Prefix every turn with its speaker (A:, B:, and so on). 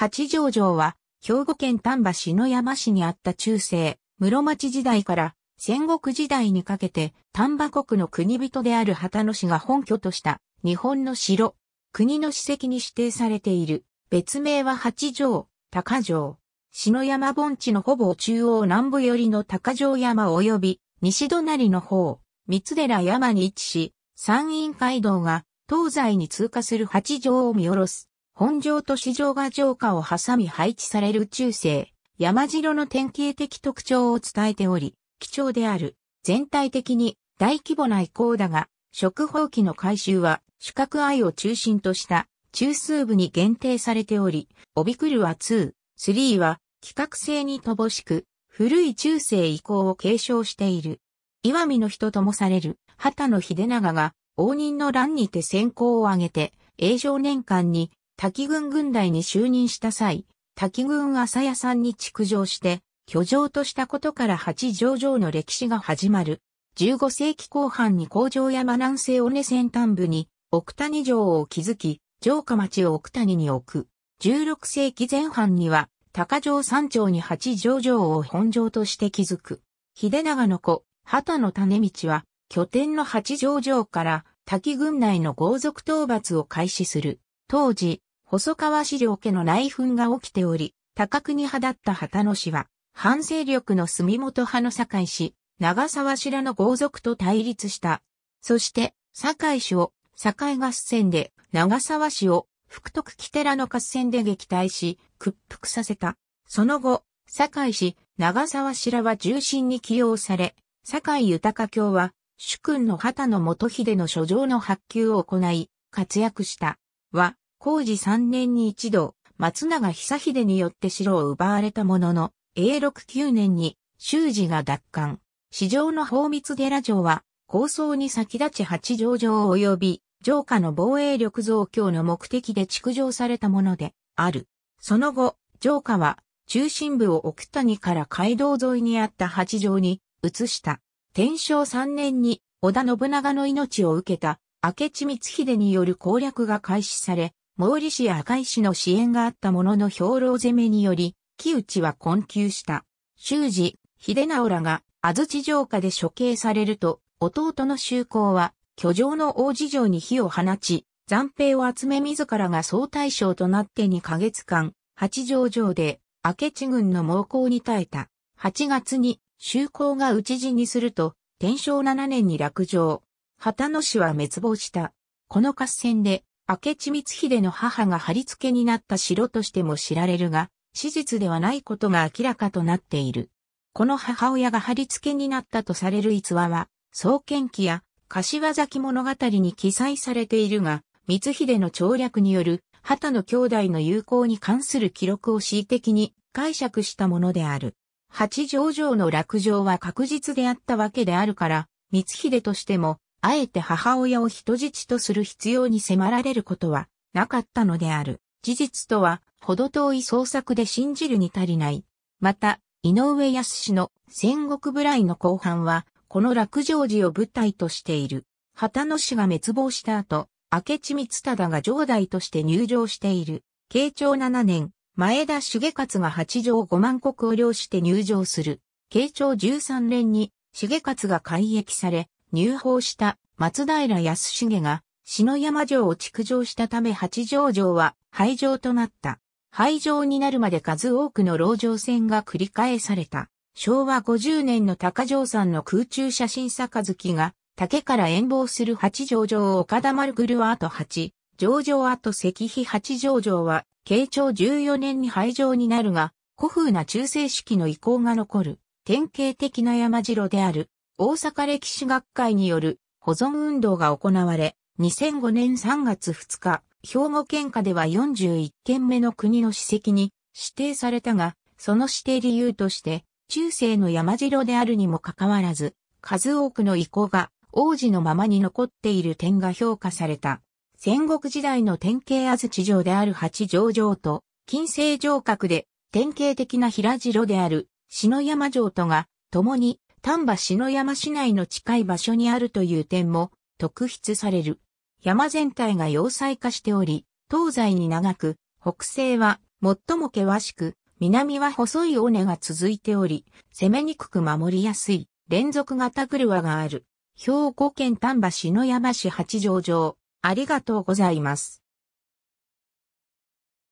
A: 八丈城は、兵庫県丹波篠山市にあった中世、室町時代から戦国時代にかけて丹波国の国人である旗野市が本拠とした日本の城、国の史跡に指定されている。別名は八丈、高城。篠山盆地のほぼ中央南部寄りの高城山及び西隣の方、三寺山に位置し、山陰街道が東西に通過する八条を見下ろす本城と市場が城下を挟み配置される中世、山城の典型的特徴を伝えており、貴重である。全体的に大規模な移行だが、食放器の回収は主角愛を中心とした中枢部に限定されており、帯びくるは2、3は規格性に乏しく、古い中世移行を継承している。岩見の人ともされる、畑野秀長が、応仁の乱にて先行を挙げて、永城年間に、滝軍軍隊に就任した際、滝軍朝屋さんに築城して、居城としたことから八条城の歴史が始まる。15世紀後半に工場山南西尾根先端部に奥谷城を築き、城下町を奥谷に置く。16世紀前半には高城山頂に八条城を本城として築く。秀長の子、畑の種道は拠点の八条城から滝軍内の豪族討伐を開始する。当時、細川資料家の内紛が起きており、高国派だった旗の氏は、反勢力の住本派の堺氏、長沢氏らの豪族と対立した。そして、堺氏を、堺合戦で、長沢氏を、福徳木寺の合戦で撃退し、屈服させた。その後、堺氏、長沢氏らは重心に起用され、堺豊教は、主君の旗の元秀の書状の発給を行い、活躍した。は、工事3年に一度、松永久秀によって城を奪われたものの、永禄9年に修二が奪還。市場の宝密寺城は、構想に先立ち八条城及び、城下の防衛力増強の目的で築城されたものである。その後、城下は、中心部を奥谷から街道沿いにあった八条に移した。天正3年に織田信長の命を受けた明智光秀による攻略が開始され、モーリシア赤石の支援があったものの兵糧攻めにより、木内は困窮した。修士、秀直らが安土城下で処刑されると、弟の修行は、居城の王子城に火を放ち、残兵を集め自らが総大将となって2ヶ月間、八条城で、明智軍の猛攻に耐えた。8月に、修行が討ち死にすると、天正7年に落城。旗野氏は滅亡した。この合戦で、明智光秀の母が貼り付けになった城としても知られるが、史実ではないことが明らかとなっている。この母親が貼り付けになったとされる逸話は、創建記や柏崎物語に記載されているが、光秀の調略による旗の兄弟の友好に関する記録を恣意的に解釈したものである。八条城の落城は確実であったわけであるから、光秀としてもあえて母親を人質とする必要に迫られることはなかったのである。事実とは、ほど遠い創作で信じるに足りない。また、井上康氏の戦国部来の後半は、この落城寺を舞台としている。旗野氏が滅亡した後、明智光忠が城代として入城している。慶長7年、前田重勝が八条五万国を領して入城する。慶長13年に重勝が改役され、入法した松平康重が篠山城を築城したため八条城は廃城となった。廃城になるまで数多くの牢城戦が繰り返された。昭和50年の高城山の空中写真杯が竹から遠望する八条城を岡田丸グルワート八、上城跡石碑八条城は、慶長14年に廃城になるが、古風な中世式の遺構が残る、典型的な山城である。大阪歴史学会による保存運動が行われ、2005年3月2日、兵庫県下では41件目の国の史跡に指定されたが、その指定理由として、中世の山城であるにもかかわらず、数多くの遺構が王子のままに残っている点が評価された。戦国時代の典型安土城である八条城と、近世城郭で典型的な平城である篠山城とが、共に丹波篠山市内の近い場所にあるという点も特筆される。山全体が要塞化しており、東西に長く、北西は最も険しく、南は細い尾根が続いており、攻めにくく守りやすい連続型車がある。兵庫県丹波篠山市八条城。ありがとうございます。